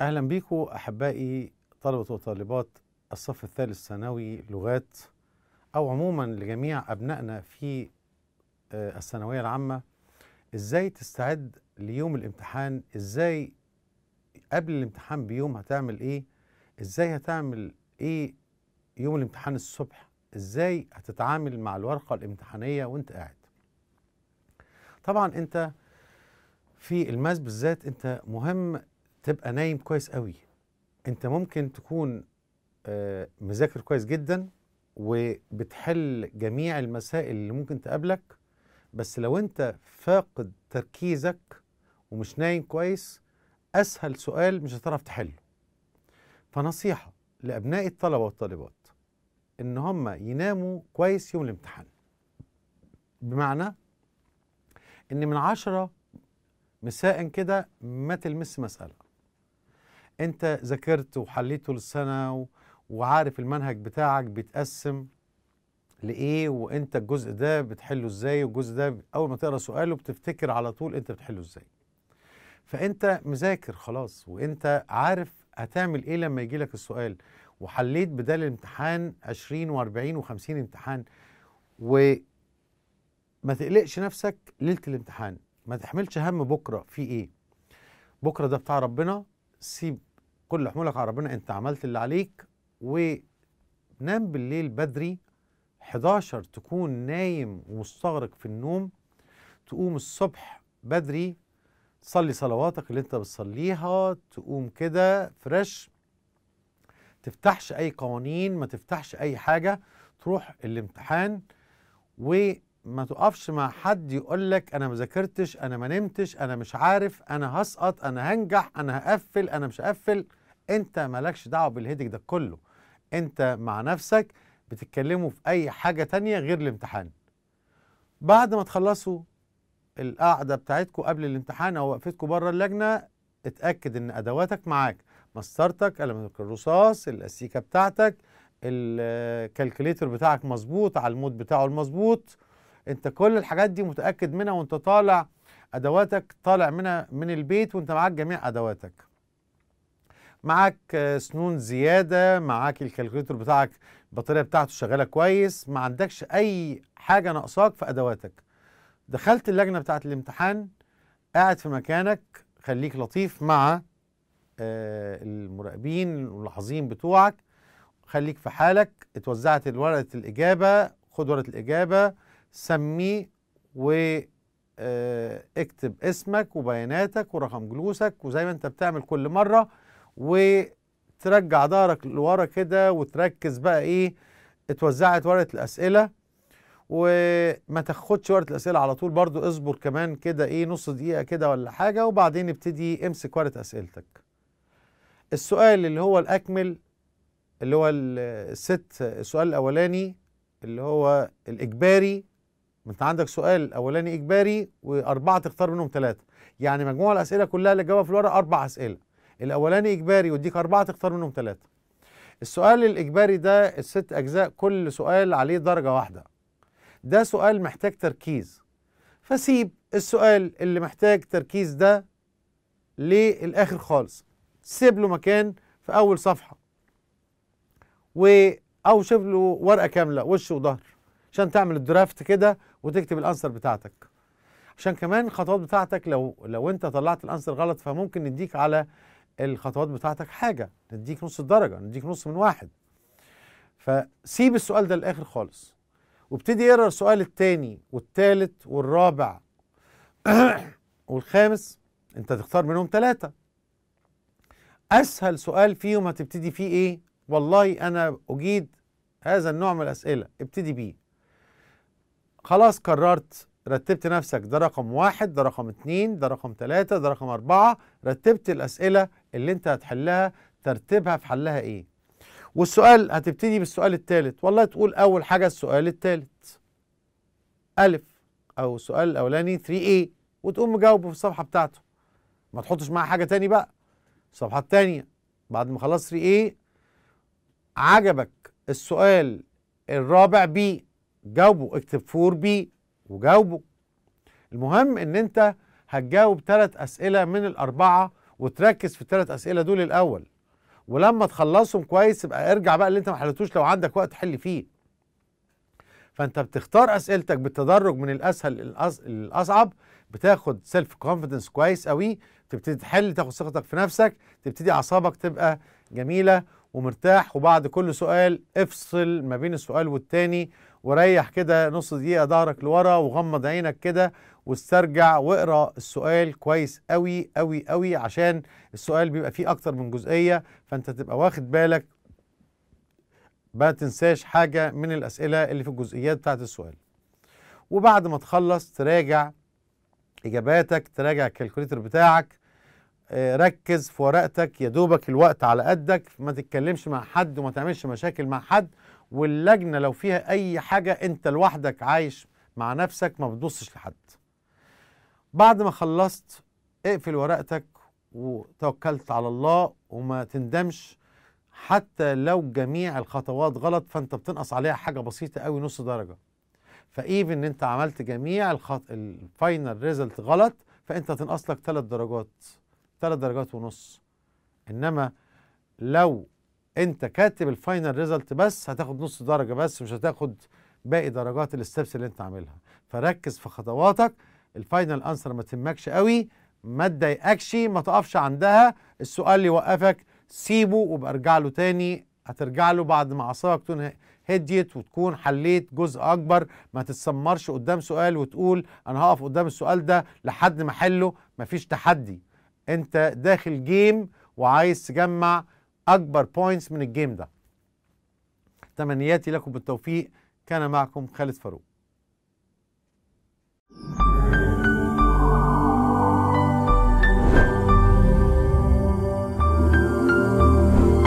اهلا بيكم احبائي طلبه وطالبات الصف الثالث ثانوي لغات او عموما لجميع ابنائنا في آه، الثانويه العامه ازاي تستعد ليوم الامتحان ازاي قبل الامتحان بيوم هتعمل ايه ازاي هتعمل ايه يوم الامتحان الصبح ازاي هتتعامل مع الورقه الامتحانيه وانت قاعد طبعا انت في الماس بالذات انت مهم تبقى نايم كويس قوي انت ممكن تكون آه، مذاكر كويس جدا وبتحل جميع المسائل اللي ممكن تقابلك بس لو انت فاقد تركيزك ومش نايم كويس اسهل سؤال مش هتعرف تحله فنصيحه لابناء الطلبه والطالبات ان هم يناموا كويس يوم الامتحان بمعنى ان من عشرة مساء كده ما تلمس مساله انت ذاكرت وحليته للسنه وعارف المنهج بتاعك بيتقسم لايه وانت الجزء ده بتحله ازاي والجزء ده اول ما تقرا سؤاله بتفتكر على طول انت بتحله ازاي فانت مذاكر خلاص وانت عارف هتعمل ايه لما يجي لك السؤال وحليت بدال الامتحان 20 و40 و50 امتحان وما تقلقش نفسك ليله الامتحان ما تحملش هم بكره في ايه بكره ده بتاع ربنا سيب كل حمولك على ربنا انت عملت اللي عليك ونام بالليل بدري 11 تكون نايم ومستغرق في النوم تقوم الصبح بدري تصلي صلواتك اللي انت بتصليها تقوم كده فريش تفتحش اي قوانين ما تفتحش اي حاجه تروح الامتحان وما تقفش مع حد يقول لك انا ما ذاكرتش انا ما نمتش انا مش عارف انا هسقط انا هنجح انا هقفل انا مش هقفل انت مالكش دعوه بالهيدك ده كله انت مع نفسك بتتكلموا في اي حاجه تانية غير الامتحان بعد ما تخلصوا القعده بتاعتكم قبل الامتحان او وقفتكم بره اللجنه اتاكد ان ادواتك معاك مسطرتك قلم الرصاص الاسيكه بتاعتك الكالكوليتر بتاعك مظبوط على المود بتاعه المظبوط انت كل الحاجات دي متاكد منها وانت طالع ادواتك طالع منها من البيت وانت معاك جميع ادواتك معاك آه، سنون زياده معاك الكالكوليتر بتاعك البطاريه بتاعته شغاله كويس ما عندكش اي حاجه ناقصاك في ادواتك دخلت اللجنه بتاعه الامتحان قاعد في مكانك خليك لطيف مع آه، المراقبين واللاحظين بتوعك خليك في حالك اتوزعت ورقه الاجابه خد ورقه الاجابه سميه و آه، اكتب اسمك وبياناتك ورقم جلوسك وزي ما انت بتعمل كل مره وترجع ظهرك لورا كده وتركز بقى ايه اتوزعت ورقه الاسئله وما تاخدش ورقه الاسئله على طول برضو اصبر كمان كده ايه نص دقيقه كده ولا حاجه وبعدين ابتدي امسك ورقه اسئلتك السؤال اللي هو الاكمل اللي هو الست السؤال الاولاني اللي هو الاجباري انت عندك سؤال اولاني اجباري واربعه تختار منهم ثلاثه يعني مجموع الاسئله كلها اللي جاوبها في الورقه اربع اسئله الاولاني اجباري يديك اربعه تختار منهم ثلاثه السؤال الاجباري ده الست اجزاء كل سؤال عليه درجه واحده ده سؤال محتاج تركيز فسيب السؤال اللي محتاج تركيز ده للاخر خالص سيب له مكان في اول صفحه و او شوف له ورقه كامله وش وظهر عشان تعمل الدرافت كده وتكتب الانسر بتاعتك عشان كمان الخطوات بتاعتك لو لو انت طلعت الانسر غلط فممكن نديك على الخطوات بتاعتك حاجه نديك نص الدرجه نديك نص من واحد فسيب السؤال ده للاخر خالص وابتدي اقرا السؤال الثاني والثالث والرابع والخامس انت تختار منهم ثلاثه اسهل سؤال فيهم هتبتدي فيه ايه والله انا اجيد هذا النوع من الاسئله ابتدي بيه خلاص قررت رتبت نفسك ده رقم واحد ده رقم اتنين ده رقم تلاتة ده رقم أربعة رتبت الأسئلة اللي أنت هتحلها ترتيبها في حلها إيه والسؤال هتبتدي بالسؤال الثالث والله تقول أول حاجة السؤال الثالث ألف أو السؤال الأولاني 3A وتقوم مجاوبه في الصفحة بتاعته ما تحطش معاه حاجة تاني بقى الصفحة التانية بعد ما خلصت 3A عجبك السؤال الرابع بي جاوبه اكتب 4 بي وجاوبه المهم ان انت هتجاوب ثلاث اسئله من الاربعه وتركز في الثلاث اسئله دول الاول ولما تخلصهم كويس يبقى ارجع بقى اللي انت ما حلتوش لو عندك وقت حل فيه فانت بتختار اسئلتك بالتدرج من الاسهل للاصعب بتاخد سيلف كونفيدنس كويس قوي تبتدي تحل تاخد ثقتك في نفسك تبتدي اعصابك تبقى جميله ومرتاح وبعد كل سؤال افصل ما بين السؤال والتاني وريح كده نص دقيقة ظهرك لورا وغمض عينك كده واسترجع واقرا السؤال كويس قوي قوي قوي عشان السؤال بيبقى فيه اكتر من جزئية فانت تبقى واخد بالك ما تنساش حاجة من الاسئلة اللي في الجزئيات بتاعت السؤال وبعد ما تخلص تراجع اجاباتك تراجع الكالكوليتر بتاعك آه، ركز في ورقتك يا دوبك الوقت على قدك ما تتكلمش مع حد وما تعملش مشاكل مع حد واللجنه لو فيها اي حاجه انت لوحدك عايش مع نفسك ما بتبصش لحد بعد ما خلصت اقفل ورقتك وتوكلت على الله وما تندمش حتى لو جميع الخطوات غلط فانت بتنقص عليها حاجه بسيطه قوي نص درجه فايف ان انت عملت جميع الخط... الفاينل ريزلت غلط فانت تنقص لك ثلاث درجات ثلاث درجات ونص انما لو انت كاتب الفاينل ريزلت بس هتاخد نص درجه بس مش هتاخد باقي درجات الستبس اللي انت عاملها فركز في خطواتك الفاينل انسر ما تهمكش قوي ما تضايقكش ما تقفش عندها السؤال اللي يوقفك سيبه وابقى ارجع له تاني هترجع له بعد ما اعصابك تكون هديت وتكون حليت جزء اكبر ما تتسمرش قدام سؤال وتقول انا هقف قدام السؤال ده لحد ما احله مفيش تحدي انت داخل جيم وعايز تجمع اكبر بوينتس من الجيم ده تمنياتي لكم بالتوفيق كان معكم خالد فاروق